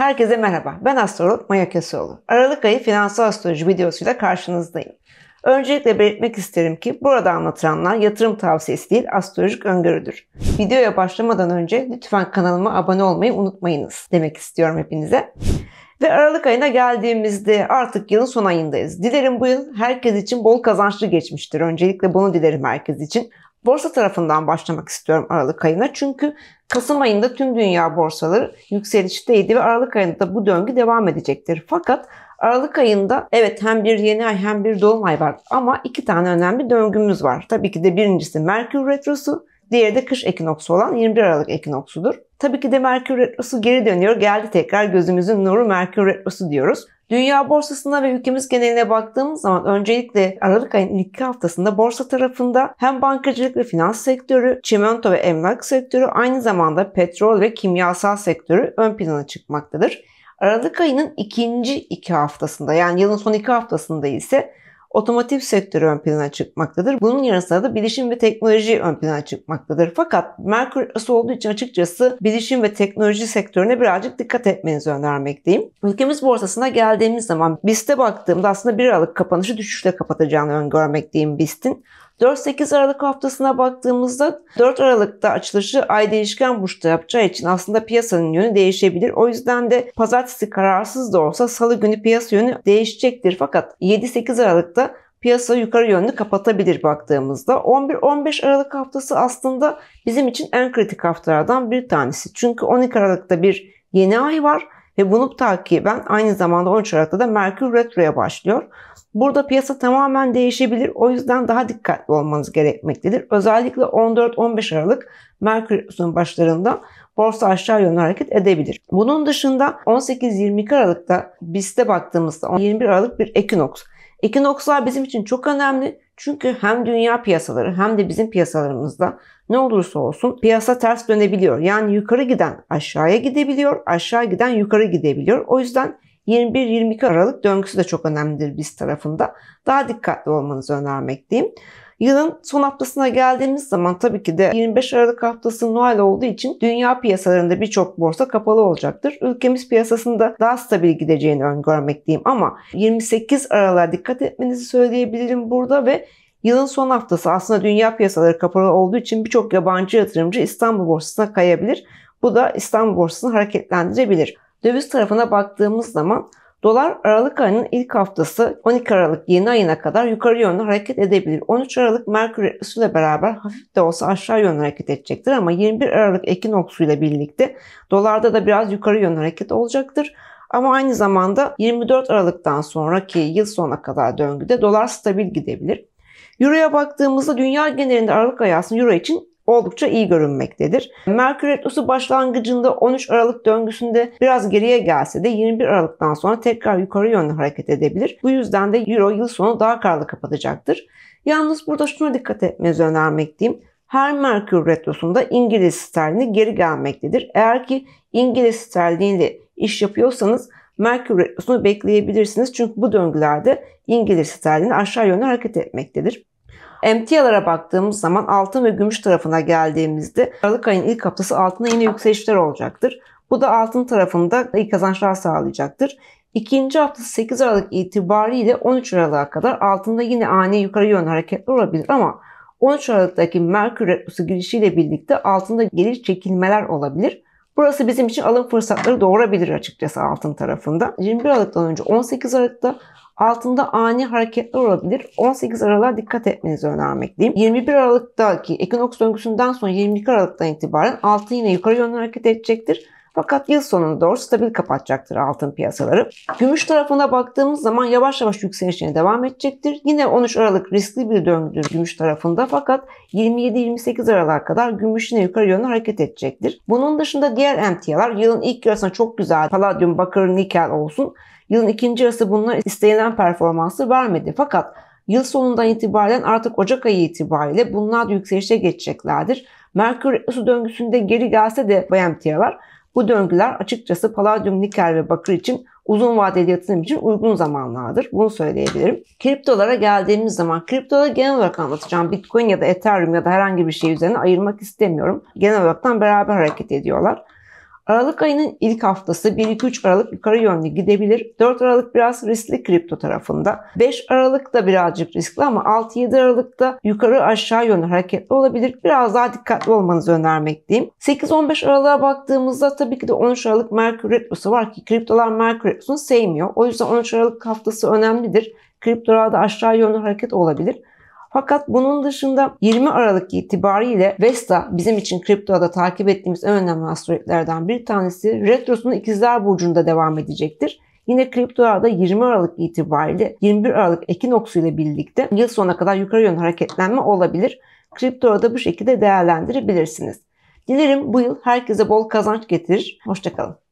Herkese merhaba. Ben astrolog Maya Kesoğlu. Aralık ayı finansal astroloji videosuyla karşınızdayım. Öncelikle belirtmek isterim ki burada anlatılanlar yatırım tavsiyesi değil astrolojik öngörüdür. Videoya başlamadan önce lütfen kanalıma abone olmayı unutmayınız demek istiyorum hepinize. Ve Aralık ayına geldiğimizde artık yılın son ayındayız. Dilerim bu yıl herkes için bol kazançlı geçmiştir. Öncelikle bunu dilerim herkes için. Borsa tarafından başlamak istiyorum Aralık ayına. Çünkü Kasım ayında tüm dünya borsaları yükselişteydi ve Aralık ayında da bu döngü devam edecektir. Fakat Aralık ayında evet hem bir yeni ay hem bir dolunay var ama iki tane önemli döngümüz var. Tabii ki de birincisi Merkür Retrosu, diğeri de kış ekinoksu olan 21 Aralık ekinoksudur. Tabii ki de Merkür Retrosu geri dönüyor. Geldi tekrar gözümüzün nuru Merkür Retrosu diyoruz. Dünya borsasına ve ülkemiz geneline baktığımız zaman öncelikle Aralık ayının ilk iki haftasında borsa tarafında hem bankacılık ve finans sektörü, çimento ve emlak sektörü aynı zamanda petrol ve kimyasal sektörü ön plana çıkmaktadır. Aralık ayının ikinci iki haftasında yani yılın son iki haftasında ise otomotiv sektörü ön plana çıkmaktadır. Bunun yanı sıra da bilişim ve teknoloji ön plana çıkmaktadır. Fakat Merkür ısı olduğu için açıkçası bilişim ve teknoloji sektörüne birazcık dikkat etmenizi önermekteyim. Ülkemiz borsasına geldiğimiz zaman BIST'e baktığımda aslında 1 Aralık kapanışı düşüşle kapatacağını öngörmekteyim BIST'in. 4-8 Aralık haftasına baktığımızda 4 Aralık'ta açılışı ay değişken burçta yapacağı için aslında piyasanın yönü değişebilir. O yüzden de pazartesi kararsız da olsa salı günü piyasa yönü değişecektir. Fakat 7-8 Aralık'ta piyasa yukarı yönlü kapatabilir baktığımızda. 11-15 Aralık haftası aslında bizim için en kritik haftalardan bir tanesi. Çünkü 12 Aralık'ta bir yeni ay var ve bunu takiben aynı zamanda 13 Aralık'ta da Merkür Retro'ya başlıyor. Burada piyasa tamamen değişebilir. O yüzden daha dikkatli olmanız gerekmektedir. Özellikle 14-15 Aralık Merkürün başlarında borsa aşağı yönlü hareket edebilir. Bunun dışında 18-22 Aralık'ta BIST'e baktığımızda 21 Aralık bir ekinoks. Ekinokslar bizim için çok önemli. Çünkü hem dünya piyasaları hem de bizim piyasalarımızda ne olursa olsun piyasa ters dönebiliyor. Yani yukarı giden aşağıya gidebiliyor, aşağı giden yukarı gidebiliyor. O yüzden 21-22 Aralık döngüsü de çok önemlidir biz tarafında. Daha dikkatli olmanızı önermekteyim. Yılın son haftasına geldiğimiz zaman tabii ki de 25 Aralık haftası Noel olduğu için dünya piyasalarında birçok borsa kapalı olacaktır. Ülkemiz piyasasında daha stabil gideceğini öngörmekteyim ama 28 Aralık'a dikkat etmenizi söyleyebilirim burada ve Yılın son haftası aslında dünya piyasaları kapalı olduğu için birçok yabancı yatırımcı İstanbul borsasına kayabilir. Bu da İstanbul borsasını hareketlendirebilir. Döviz tarafına baktığımız zaman Dolar Aralık ayının ilk haftası 12 Aralık yeni ayına kadar yukarı yönlü hareket edebilir. 13 Aralık Merkür ile beraber hafif de olsa aşağı yönlü hareket edecektir ama 21 Aralık Ekinoksu ile birlikte dolarda da biraz yukarı yönlü hareket olacaktır. Ama aynı zamanda 24 Aralık'tan sonraki yıl sonuna kadar döngüde dolar stabil gidebilir. Euro'ya baktığımızda dünya genelinde Aralık ayı aslında Euro için oldukça iyi görünmektedir. Merkür Retrosu başlangıcında 13 Aralık döngüsünde biraz geriye gelse de 21 Aralık'tan sonra tekrar yukarı yönlü hareket edebilir. Bu yüzden de Euro yıl sonu daha karlı kapatacaktır. Yalnız burada şuna dikkat etmenizi önermekteyim. Her Merkür Retrosu'nda İngiliz sterlini geri gelmektedir. Eğer ki İngiliz sterliniyle iş yapıyorsanız Merkür Retrosu'nu bekleyebilirsiniz. Çünkü bu döngülerde İngiliz sterlini aşağı yönlü hareket etmektedir. Emtialara baktığımız zaman altın ve gümüş tarafına geldiğimizde Aralık ayının ilk haftası altına yine yükselişler olacaktır. Bu da altın tarafında iyi kazançlar sağlayacaktır. İkinci hafta 8 Aralık itibariyle 13 Aralık'a kadar altında yine ani yukarı yönlü hareketler olabilir ama 13 Aralık'taki Merkür Retrosu girişiyle birlikte altında gelir çekilmeler olabilir. Burası bizim için alım fırsatları doğurabilir açıkçası altın tarafında. 21 Aralık'tan önce 18 Aralık'ta altında ani hareketler olabilir. 18 Aralık'a dikkat etmenizi önermekteyim. 21 Aralık'taki ekinoks döngüsünden sonra 22 Aralık'tan itibaren altın yine yukarı yönlü hareket edecektir. Fakat yıl sonuna doğru stabil kapatacaktır altın piyasaları. Gümüş tarafına baktığımız zaman yavaş yavaş yükselişine devam edecektir. Yine 13 Aralık riskli bir döngüdür gümüş tarafında fakat 27-28 Aralık kadar gümüş yine yukarı yönlü hareket edecektir. Bunun dışında diğer emtialar yılın ilk yarısında çok güzel paladyum, bakır, nikel olsun. Yılın ikinci yarısı bunlar istenilen performansı vermedi. Fakat yıl sonundan itibaren artık Ocak ayı itibariyle bunlar da yükselişe geçeceklerdir. Merkür su döngüsünde geri gelse de bu emtialar bu döngüler açıkçası paladyum, nikel ve bakır için uzun vadeli yatırım için uygun zamanlardır. Bunu söyleyebilirim. Kriptolara geldiğimiz zaman kriptolara genel olarak anlatacağım. Bitcoin ya da Ethereum ya da herhangi bir şey üzerine ayırmak istemiyorum. Genel olarak beraber hareket ediyorlar. Aralık ayının ilk haftası 1-2-3 Aralık yukarı yönlü gidebilir. 4 Aralık biraz riskli kripto tarafında. 5 Aralık da birazcık riskli ama 6-7 Aralık'ta yukarı aşağı yönlü hareketli olabilir. Biraz daha dikkatli olmanızı önermekteyim. 8-15 Aralık'a baktığımızda tabii ki de 13 Aralık Merkür Retrosu var ki kriptolar Merkür Retrosu'nu sevmiyor. O yüzden 13 Aralık haftası önemlidir. Kriptolarda aşağı yönlü hareket olabilir. Fakat bunun dışında 20 Aralık itibariyle Vesta bizim için kriptoda takip ettiğimiz en önemli asteroidlerden bir tanesi retrosunu ikizler Burcu'nda devam edecektir. Yine kripto 20 Aralık itibariyle 21 Aralık ekinoksu ile birlikte yıl sonuna kadar yukarı yönlü hareketlenme olabilir. Kripto bu şekilde değerlendirebilirsiniz. Dilerim bu yıl herkese bol kazanç getirir. Hoşçakalın.